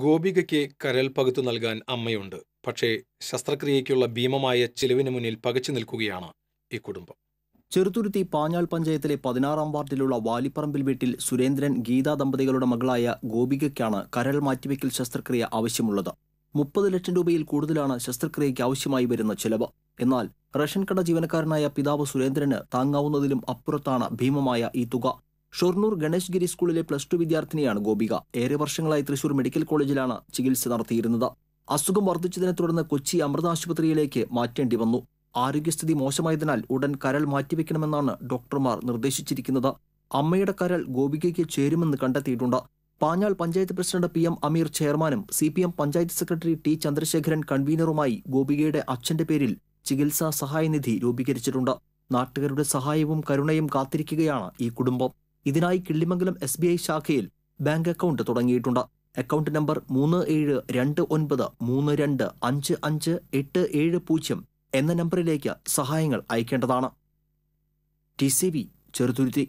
ഗോപികയ്ക്ക് കരൽ പകുത്തു നൽകാൻ അമ്മയുണ്ട് പക്ഷേ ശസ്ത്രക്രിയയ്ക്കുള്ള ഭീമമായ ചിലവിന് മുന്നിൽ പകച്ചു നിൽക്കുകയാണ് ഈ കുടുംബം ചെറുതുരുത്തി പാഞ്ഞാൾ പഞ്ചായത്തിലെ പതിനാറാം വാർഡിലുള്ള വാലിപ്പറമ്പിൽ വീട്ടിൽ സുരേന്ദ്രൻ ഗീതാ ദമ്പതികളുടെ മകളായ ഗോപികയ്ക്കാണ് കരൾ മാറ്റിവെക്കൽ ശസ്ത്രക്രിയ ആവശ്യമുള്ളത് മുപ്പത് ലക്ഷം രൂപയിൽ കൂടുതലാണ് ശസ്ത്രക്രിയയ്ക്ക് ആവശ്യമായി വരുന്ന ചെലവ് എന്നാൽ റേഷൻ കട ജീവനക്കാരനായ പിതാവ് സുരേന്ദ്രന് താങ്ങാവുന്നതിലും അപ്പുറത്താണ് ഭീമമായ ഈ തുക ഷൊർണൂർ ഗണേഷ് ഗിരി സ്കൂളിലെ പ്ലസ് ടു വിദ്യാർത്ഥിനിയാണ് ഗോപിക ഏറെ വർഷങ്ങളായി തൃശൂർ മെഡിക്കൽ കോളേജിലാണ് ചികിത്സ നടത്തിയിരുന്നത് അസുഖം വർദ്ധിച്ചതിനെ തുടർന്ന് കൊച്ചി അമൃത ആശുപത്രിയിലേക്ക് മാറ്റേണ്ടി വന്നു ആരോഗ്യസ്ഥിതി മോശമായതിനാൽ ഉടൻ കരൾ മാറ്റിവെക്കണമെന്നാണ് ഡോക്ടർമാർ നിർദ്ദേശിച്ചിരിക്കുന്നത് അമ്മയുടെ കരൾ ഗോപികയ്ക്ക് ചേരുമെന്ന് കണ്ടെത്തിയിട്ടുണ്ട് Panjal panchayat president P M Ameer ചെയർമാനും C P M panchayat secretary T Chandrasekharan കൺവീനറുമായി ഗോപികയുടെ അച്ഛന്റെ പേരിൽ ചികിത്സാ സഹായനിധി രൂപീകരിച്ചിട്ടുണ്ട് നാട്ടുകാരുടെ സഹായവും കരുണയും കാത്തിരിക്കുകയാണ് ഈ കുടുംബം ഇതിനായി കിള്ളിമംഗലം എസ് ബി ഐ ശാഖയിൽ ബാങ്ക് അക്കൗണ്ട് തുടങ്ങിയിട്ടുണ്ട് അക്കൗണ്ട് നമ്പർ മൂന്ന് ഏഴ് രണ്ട് ഒൻപത് മൂന്ന് രണ്ട് അഞ്ച് അഞ്ച് എട്ട് ഏഴ് പൂജ്യം എന്ന നമ്പറിലേക്ക് സഹായങ്ങൾ അയക്കേണ്ടതാണ് ടി സി ബി ചെറുതുരുത്തി